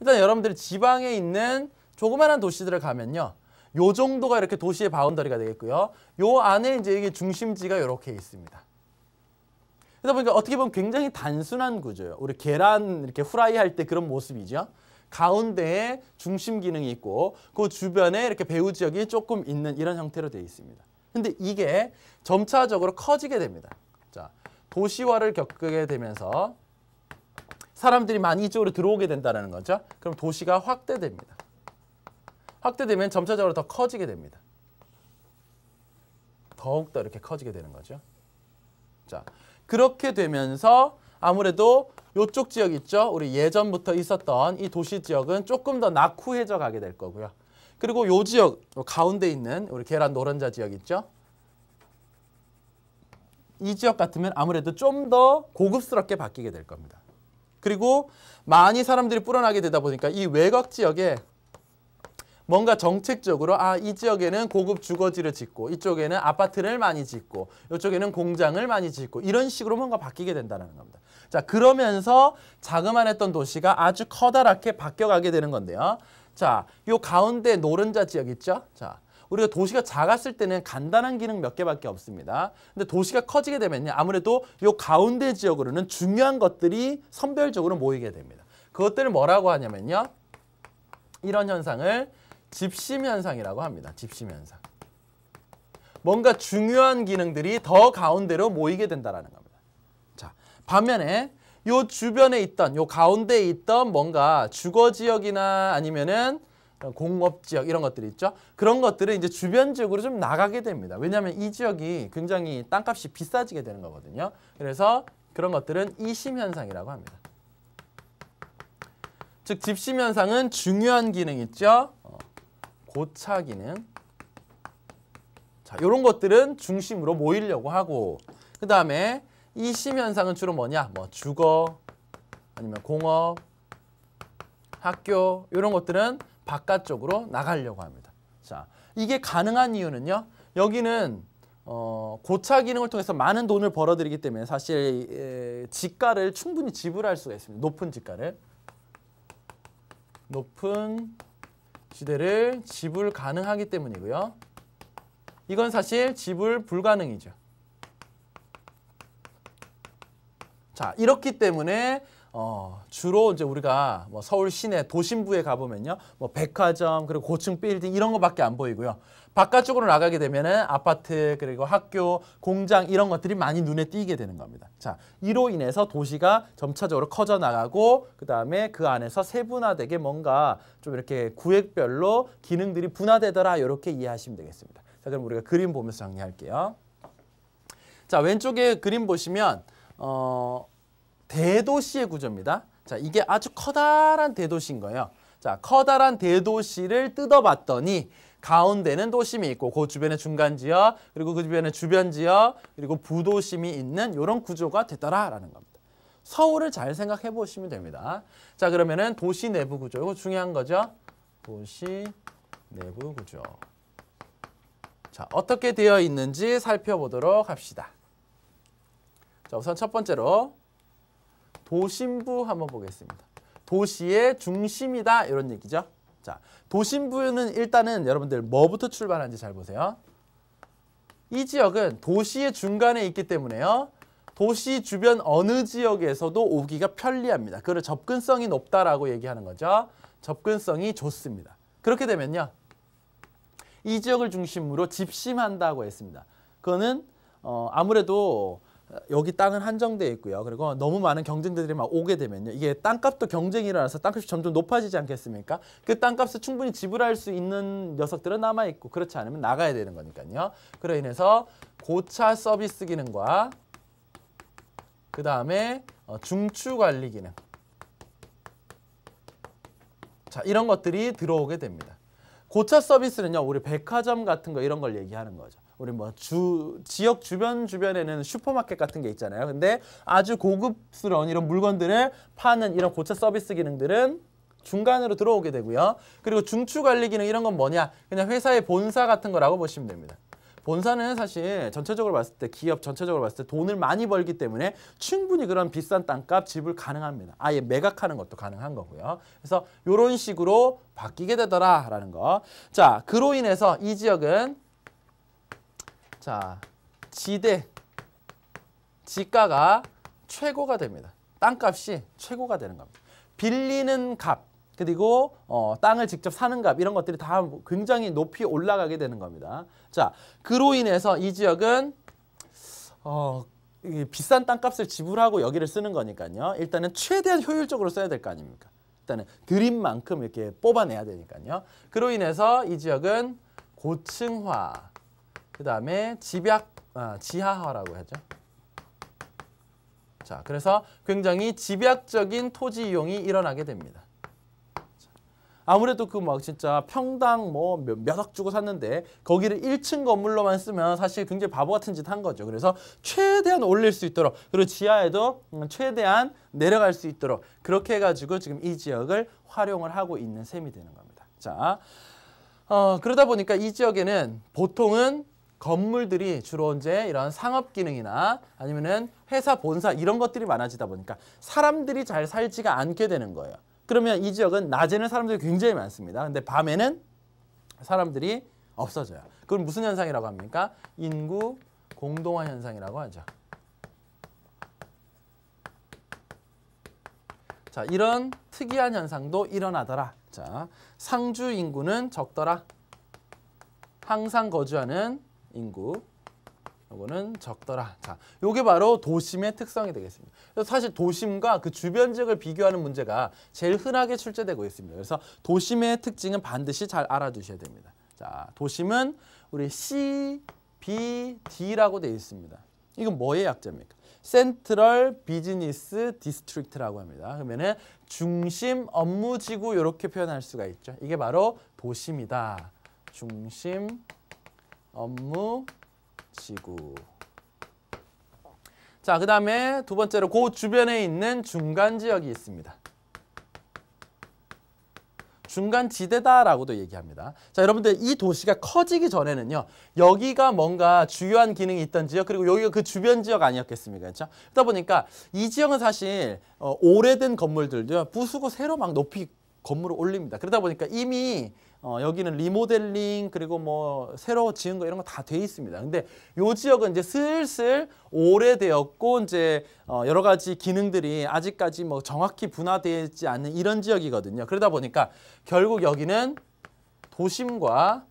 일단 여러분들이 지방에 있는 조그만한 도시들을 가면요. 요 정도가 이렇게 도시의 바운더리가 되겠고요. 요 안에 이제 이게 중심지가 이렇게 있습니다. 그러다 보니까 어떻게 보면 굉장히 단순한 구조예요. 우리 계란 이렇게 후라이 할 때 그런 모습이죠. 가운데에 중심 기능이 있고 그 주변에 이렇게 배후 지역이 조금 있는 이런 형태로 되어 있습니다. 근데 이게 점차적으로 커지게 됩니다. 자, 도시화를 겪게 되면서 사람들이 많이 이쪽으로 들어오게 된다는 거죠. 그럼 도시가 확대됩니다. 확대되면 점차적으로 더 커지게 됩니다. 더욱더 이렇게 커지게 되는 거죠. 자, 그렇게 되면서 아무래도 이쪽 지역 있죠. 우리 예전부터 있었던 이 도시 지역은 조금 더 낙후해져 가게 될 거고요. 그리고 이 지역 가운데 있는 우리 계란 노른자 지역 있죠. 이 지역 같으면 아무래도 좀 더 고급스럽게 바뀌게 될 겁니다. 그리고 많이 사람들이 불어나게 되다 보니까 이 외곽 지역에 뭔가 정책적으로 아 이 지역에는 고급 주거지를 짓고 이쪽에는 아파트를 많이 짓고 이쪽에는 공장을 많이 짓고 이런 식으로 뭔가 바뀌게 된다는 겁니다. 자 그러면서 자그만했던 도시가 아주 커다랗게 바뀌어가게 되는 건데요. 자, 요 가운데 노른자 지역 있죠? 자, 우리가 도시가 작았을 때는 간단한 기능 몇 개밖에 없습니다. 근데 도시가 커지게 되면요. 아무래도 요 가운데 지역으로는 중요한 것들이 선별적으로 모이게 됩니다. 그것들을 뭐라고 하냐면요. 이런 현상을 집심 현상이라고 합니다. 집심 현상. 뭔가 중요한 기능들이 더 가운데로 모이게 된다라는 겁니다. 자, 반면에 요 주변에 있던 요 가운데에 있던 뭔가 주거 지역이나 아니면은 그러니까 공업 지역 이런 것들이 있죠. 그런 것들은 이제 주변 지역으로 좀 나가게 됩니다. 왜냐하면 이 지역이 굉장히 땅값이 비싸지게 되는 거거든요. 그래서 그런 것들은 이심 현상이라고 합니다. 즉 집심 현상은 중요한 기능 있죠. 어, 고차 기능. 자, 이런 것들은 중심으로 모이려고 하고 그 다음에 이심 현상은 주로 뭐냐? 뭐 주거 아니면 공업, 학교 이런 것들은 바깥쪽으로 나가려고 합니다. 자, 이게 가능한 이유는요. 여기는 어, 고차 기능을 통해서 많은 돈을 벌어들이기 때문에 사실 에, 지가를 충분히 지불할 수가 있습니다. 높은 지가를. 높은 지대를 지불 가능하기 때문이고요. 이건 사실 지불 불가능이죠. 자, 이렇기 때문에 어, 주로 이제 우리가 뭐 서울 시내 도심부에 가보면요. 뭐 백화점 그리고 고층 빌딩 이런 거밖에 안 보이고요. 바깥쪽으로 나가게 되면은 아파트 그리고 학교 공장 이런 것들이 많이 눈에 띄게 되는 겁니다. 자 이로 인해서 도시가 점차적으로 커져 나가고 그 다음에 그 안에서 세분화되게 뭔가 좀 이렇게 구획별로 기능들이 분화되더라 이렇게 이해하시면 되겠습니다. 자 그럼 우리가 그림 보면서 정리할게요. 자 왼쪽에 그림 보시면 어. 대도시의 구조입니다. 자, 이게 아주 커다란 대도시인 거예요. 자, 커다란 대도시를 뜯어봤더니 가운데는 도심이 있고 그 주변에 중간 지역 그리고 그 주변에 주변 지역 그리고 부도심이 있는 이런 구조가 되더라라는 겁니다. 서울을 잘 생각해 보시면 됩니다. 자 그러면은 도시 내부 구조 이거 중요한 거죠. 도시 내부 구조. 자 어떻게 되어 있는지 살펴보도록 합시다. 자 우선 첫 번째로 도심부 한번 보겠습니다. 도시의 중심이다 이런 얘기죠. 자, 도심부는 일단은 여러분들 뭐부터 출발하는지 잘 보세요. 이 지역은 도시의 중간에 있기 때문에요. 도시 주변 어느 지역에서도 오기가 편리합니다. 그걸 접근성이 높다라고 얘기하는 거죠. 접근성이 좋습니다. 그렇게 되면요. 이 지역을 중심으로 집심한다고 했습니다. 그거는 어, 아무래도 여기 땅은 한정되어 있고요. 그리고 너무 많은 경쟁자들이 막 오게 되면요. 이게 땅값도 경쟁이 일어나서 땅값이 점점 높아지지 않겠습니까? 그 땅값을 충분히 지불할 수 있는 녀석들은 남아 있고 그렇지 않으면 나가야 되는 거니까요. 그로 인해서 고차 서비스 기능과 그 다음에 어, 중추 관리 기능 자 이런 것들이 들어오게 됩니다. 고차 서비스는요. 우리 백화점 같은 거 이런 걸 얘기하는 거죠. 우리 뭐 주 지역 주변 주변에는 슈퍼마켓 같은 게 있잖아요. 근데 아주 고급스러운 이런 물건들을 파는 이런 고체 서비스 기능들은 중간으로 들어오게 되고요. 그리고 중추 관리 기능 이런 건 뭐냐? 그냥 회사의 본사 같은 거라고 보시면 됩니다. 본사는 사실 전체적으로 봤을 때 기업 전체적으로 봤을 때 돈을 많이 벌기 때문에 충분히 그런 비싼 땅값 집을 가능합니다. 아예 매각하는 것도 가능한 거고요. 그래서 이런 식으로 바뀌게 되더라라는 거. 자, 그로 인해서 이 지역은 자, 지대, 지가가 최고가 됩니다. 땅값이 최고가 되는 겁니다. 빌리는 값, 그리고 어, 땅을 직접 사는 값 이런 것들이 다 굉장히 높이 올라가게 되는 겁니다. 자, 그로 인해서 이 지역은 어, 비싼 땅값을 지불하고 여기를 쓰는 거니까요. 일단은 최대한 효율적으로 써야 될 거 아닙니까? 일단은 드린 만큼 이렇게 뽑아내야 되니까요. 그로 인해서 이 지역은 고층화 그 다음에 집약, 아, 지하화라고 하죠. 자, 그래서 굉장히 집약적인 토지 이용이 일어나게 됩니다. 아무래도 그 막 진짜 평당 뭐 몇억 몇 주고 샀는데 거기를 1층 건물로만 쓰면 사실 굉장히 바보 같은 짓 한 거죠. 그래서 최대한 올릴 수 있도록 그리고 지하에도 음, 최대한 내려갈 수 있도록 그렇게 해가지고 지금 이 지역을 활용을 하고 있는 셈이 되는 겁니다. 자, 어, 그러다 보니까 이 지역에는 보통은 건물들이 주로 이제 이런 상업 기능이나 아니면은 회사 본사 이런 것들이 많아지다 보니까 사람들이 잘 살지가 않게 되는 거예요. 그러면 이 지역은 낮에는 사람들이 굉장히 많습니다. 근데 밤에는 사람들이 없어져요. 그럼 무슨 현상이라고 합니까? 인구 공동화 현상이라고 하죠. 자, 이런 특이한 현상도 일어나더라. 자, 상주 인구는 적더라. 항상 거주하는 인구 요거는 적더라. 자, 요게 바로 도심의 특성이 되겠습니다. 그래서 사실 도심과 그 주변 지역을 비교하는 문제가 제일 흔하게 출제되고 있습니다. 그래서 도심의 특징은 반드시 잘 알아두셔야 됩니다. 자, 도심은 우리 C, B, D라고 되어 있습니다. 이건 뭐의 약자입니까? 센트럴 비즈니스 디스트릭트라고 합니다. 그러면 중심 업무 지구 이렇게 표현할 수가 있죠. 이게 바로 도심이다. 중심 업무 지구 자, 그 다음에 두 번째로 그 주변에 있는 중간 지역이 있습니다. 중간 지대다라고도 얘기합니다. 자, 여러분들 이 도시가 커지기 전에는요. 여기가 뭔가 주요한 기능이 있던 지역 그리고 여기가 그 주변 지역 아니었겠습니까? 그렇죠? 그러다 보니까 이 지역은 사실 어, 오래된 건물들도요. 부수고 새로 막 높이 건물을 올립니다. 그러다 보니까 이미 어, 여기는 리모델링 그리고 뭐 새로 지은 거 이런 거 다 돼 있습니다. 근데 요 지역은 이제 슬슬 오래되었고 이제 어, 여러 가지 기능들이 아직까지 뭐 정확히 분화되지 않는 이런 지역이거든요. 그러다 보니까 결국 여기는 도심과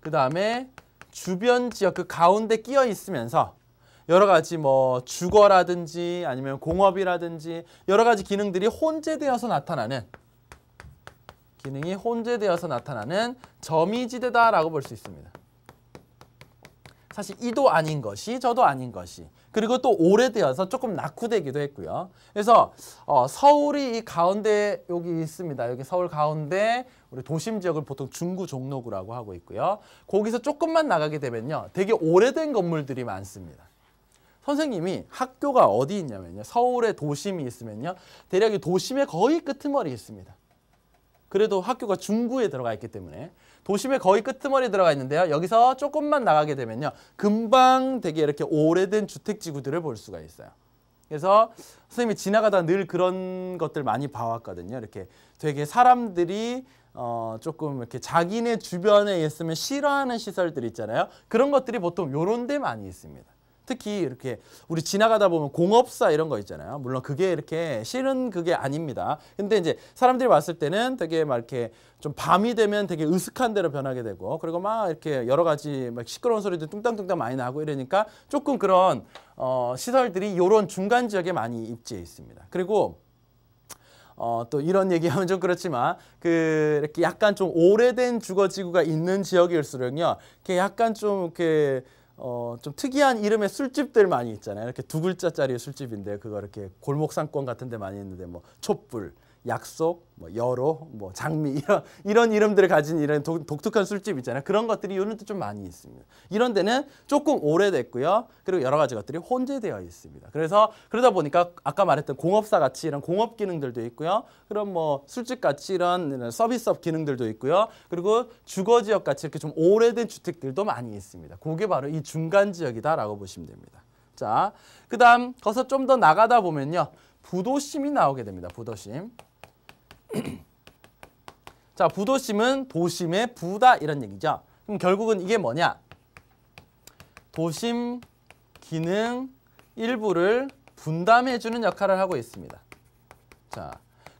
그 다음에 주변 지역 그 가운데 끼어 있으면서 여러 가지 뭐 주거라든지 아니면 공업이라든지 여러 가지 기능들이 혼재되어서 나타나는 기능이 혼재되어서 나타나는 점이지대다라고 볼 수 있습니다. 사실 이도 아닌 것이 저도 아닌 것이 그리고 또 오래되어서 조금 낙후되기도 했고요. 그래서 어, 서울이 이 가운데 여기 있습니다. 여기 서울 가운데 우리 도심 지역을 보통 중구 종로구라고 하고 있고요. 거기서 조금만 나가게 되면요. 되게 오래된 건물들이 많습니다. 선생님이 학교가 어디 있냐면요. 서울의 도심이 있으면요. 대략 이 도심의 거의 끄머리 있습니다. 그래도 학교가 중구에 들어가 있기 때문에 도심의 거의 끝머리에 들어가 있는데요. 여기서 조금만 나가게 되면요. 금방 되게 이렇게 오래된 주택지구들을 볼 수가 있어요. 그래서 선생님이 지나가다 늘 그런 것들 많이 봐왔거든요. 이렇게 되게 사람들이 어 조금 이렇게 자기네 주변에 있으면 싫어하는 시설들 있잖아요. 그런 것들이 보통 요런 데 많이 있습니다. 특히 이렇게 우리 지나가다 보면 공업사 이런 거 있잖아요. 물론 그게 이렇게 실은 그게 아닙니다. 근데 이제 사람들이 왔을 때는 되게 막 이렇게 좀 밤이 되면 되게 으슥한 데로 변하게 되고 그리고 막 이렇게 여러 가지 막 시끄러운 소리도 뚱땅뚱땅 많이 나고 이러니까 조금 그런 어 시설들이 요런 중간 지역에 많이 입지해 있습니다. 그리고 어, 또 이런 얘기하면 좀 그렇지만 그 이렇게 약간 좀 오래된 주거 지구가 있는 지역일수록요, 이렇게 약간 좀 이렇게 어, 좀 특이한 이름의 술집들 많이 있잖아요. 이렇게 두 글자짜리 술집인데 그거 이렇게 골목 상권 같은 데 많이 있는데 뭐 촛불, 약속, 뭐 여로, 뭐 장미 이런 이런 이름들을 가진 이런 독, 특한 술집 있잖아요. 그런 것들이 요즘 좀 많이 있습니다. 이런 데는 조금 오래됐고요. 그리고 여러 가지 것들이 혼재되어 있습니다. 그래서 그러다 보니까 아까 말했던 공업사 같이 이런 공업 기능들도 있고요. 그런뭐 술집 같이 이런, 이런 서비스업 기능들도 있고요. 그리고 주거 지역 같이 이렇게 좀 오래된 주택들도 많이 있습니다. 그게 바로 이 중간 지역이다라고 보시면 됩니다. 자, 그다음 거기서 좀 더 나가다 보면요. 부도심이 나오게 됩니다. 부도심. 자, 부도심은 도심의 부다 이런 얘기죠. 그럼 결국은 이게 뭐냐? 도심 기능 일부를 분담해주는 역할을 하고 있습니다. 자,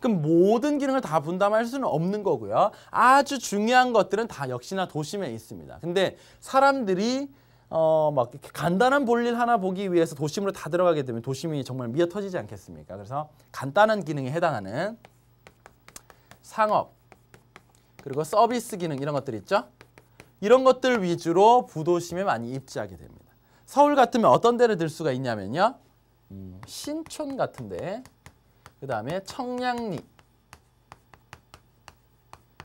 그럼 모든 기능을 다 분담할 수는 없는 거고요. 아주 중요한 것들은 다 역시나 도심에 있습니다. 근데 사람들이 어막 간단한 볼일 하나 보기 위해서 도심으로 다 들어가게 되면 도심이 정말 미어 터지지 않겠습니까? 그래서 간단한 기능에 해당하는 상업, 그리고 서비스 기능 이런 것들 있죠? 이런 것들 위주로 부도심에 많이 입지하게 됩니다. 서울 같으면 어떤 데를 들 수가 있냐면요. 음, 신촌 같은데, 그 다음에 청량리,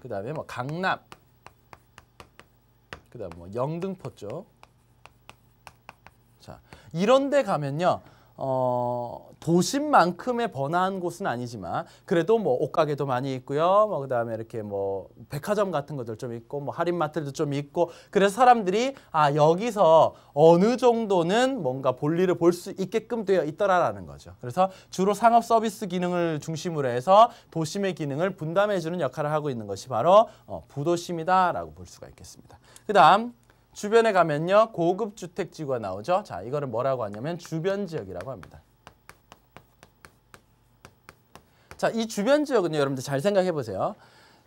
그 다음에 뭐 강남, 그 다음 뭐 영등포 쪽. 자, 이런 데 가면요. 어, 도심만큼의 번화한 곳은 아니지만 그래도 뭐 옷가게도 많이 있고요. 뭐 그다음에 이렇게 뭐 백화점 같은 것들 좀 있고 뭐 할인마트도 좀 있고 그래서 사람들이 아 여기서 어느 정도는 뭔가 볼일을 볼 수 있게끔 되어 있더라라는 거죠. 그래서 주로 상업 서비스 기능을 중심으로 해서 도심의 기능을 분담해 주는 역할을 하고 있는 것이 바로 어, 부도심이다라고 볼 수가 있겠습니다. 그다음 주변에 가면요. 고급 주택지구가 나오죠. 자, 이거를 뭐라고 하냐면 주변 지역이라고 합니다. 자, 이 주변 지역은요. 여러분들 잘 생각해 보세요.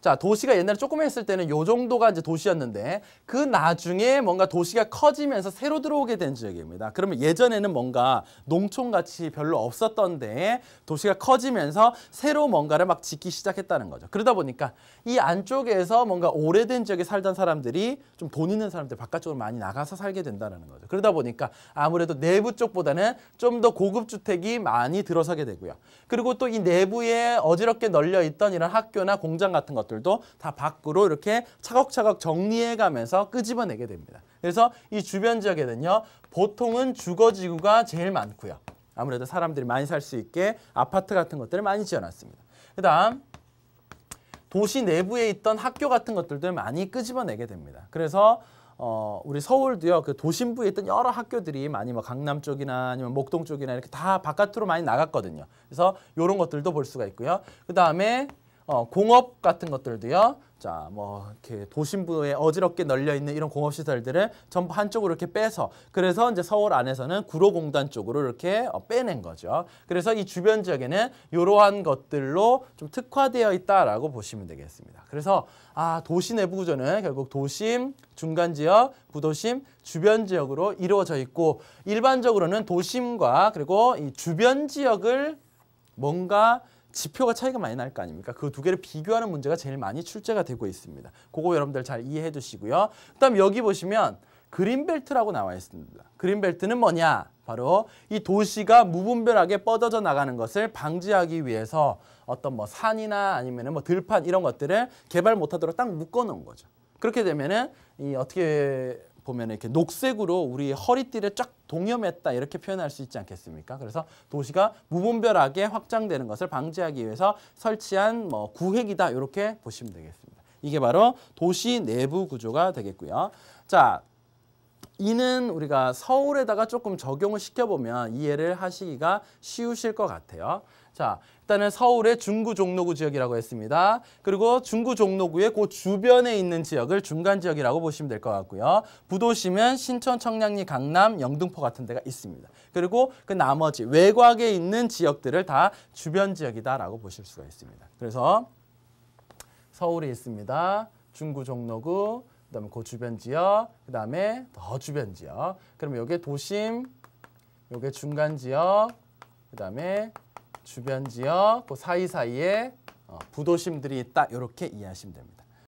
자, 도시가 옛날에 조금 했을 때는 요 정도가 이제 도시였는데 그 나중에 뭔가 도시가 커지면서 새로 들어오게 된 지역입니다. 그러면 예전에는 뭔가 농촌같이 별로 없었던데 도시가 커지면서 새로 뭔가를 막 짓기 시작했다는 거죠. 그러다 보니까 이 안쪽에서 뭔가 오래된 지역에 살던 사람들이 좀 돈 있는 사람들 바깥쪽으로 많이 나가서 살게 된다는 거죠. 그러다 보니까 아무래도 내부 쪽보다는 좀 더 고급 주택이 많이 들어서게 되고요. 그리고 또 이 내부에 어지럽게 널려 있던 이런 학교나 공장 같은 것들 것들도 다 밖으로 이렇게 차곡차곡 정리해가면서 끄집어내게 됩니다. 그래서 이 주변 지역에는요. 보통은 주거지구가 제일 많고요. 아무래도 사람들이 많이 살 수 있게 아파트 같은 것들을 많이 지어놨습니다. 그 다음 도시 내부에 있던 학교 같은 것들도 많이 끄집어내게 됩니다. 그래서 어, 우리 서울도요, 그 도심부에 있던 여러 학교들이 많이 뭐 강남 쪽이나 아니면 목동 쪽이나 이렇게 다 바깥으로 많이 나갔거든요. 그래서 이런 것들도 볼 수가 있고요. 그 다음에 어, 공업 같은 것들도요. 자, 뭐 이렇게 도심부에 어지럽게 널려 있는 이런 공업 시설들을 전부 한쪽으로 이렇게 빼서 그래서 이제 서울 안에서는 구로공단 쪽으로 이렇게 어, 빼낸 거죠. 그래서 이 주변 지역에는 이러한 것들로 좀 특화되어 있다라고 보시면 되겠습니다. 그래서 아, 도시 내부 구조는 결국 도심, 중간 지역, 부도심, 주변 지역으로 이루어져 있고 일반적으로는 도심과 그리고 이 주변 지역을 뭔가 지표가 차이가 많이 날 거 아닙니까? 그 두 개를 비교하는 문제가 제일 많이 출제가 되고 있습니다. 그거 여러분들 잘 이해해 주시고요. 그다음 여기 보시면 그린벨트라고 나와 있습니다. 그린벨트는 뭐냐? 바로 이 도시가 무분별하게 뻗어져 나가는 것을 방지하기 위해서 어떤 뭐 산이나 아니면 뭐 들판 이런 것들을 개발 못하도록 딱 묶어 놓은 거죠. 그렇게 되면은 이 어떻게 보면 이렇게 녹색으로 우리 허리띠를 쫙 동염했다 이렇게 표현할 수 있지 않겠습니까? 그래서 도시가 무분별하게 확장되는 것을 방지하기 위해서 설치한 뭐 구획이다 이렇게 보시면 되겠습니다. 이게 바로 도시 내부 구조가 되겠고요. 자, 이는 우리가 서울에다가 조금 적용을 시켜보면 이해를 하시기가 쉬우실 것 같아요. 자, 일단은 서울의 중구 종로구 지역이라고 했습니다. 그리고 중구 종로구의 그 주변에 있는 지역을 중간 지역이라고 보시면 될 것 같고요. 부도시면 신천, 청량리, 강남, 영등포 같은 데가 있습니다. 그리고 그 나머지 외곽에 있는 지역들을 다 주변 지역이다라고 보실 수가 있습니다. 그래서 서울에 있습니다. 중구 종로구, 그다음에 고그 주변 지역, 그다음에 더 주변 지역. 그럼 요게 도심, 요게 중간 지역, 그다음에 주변 지역 그 사이사이에 어, 부도심들이 있다 이렇게 이해하시면 됩니다.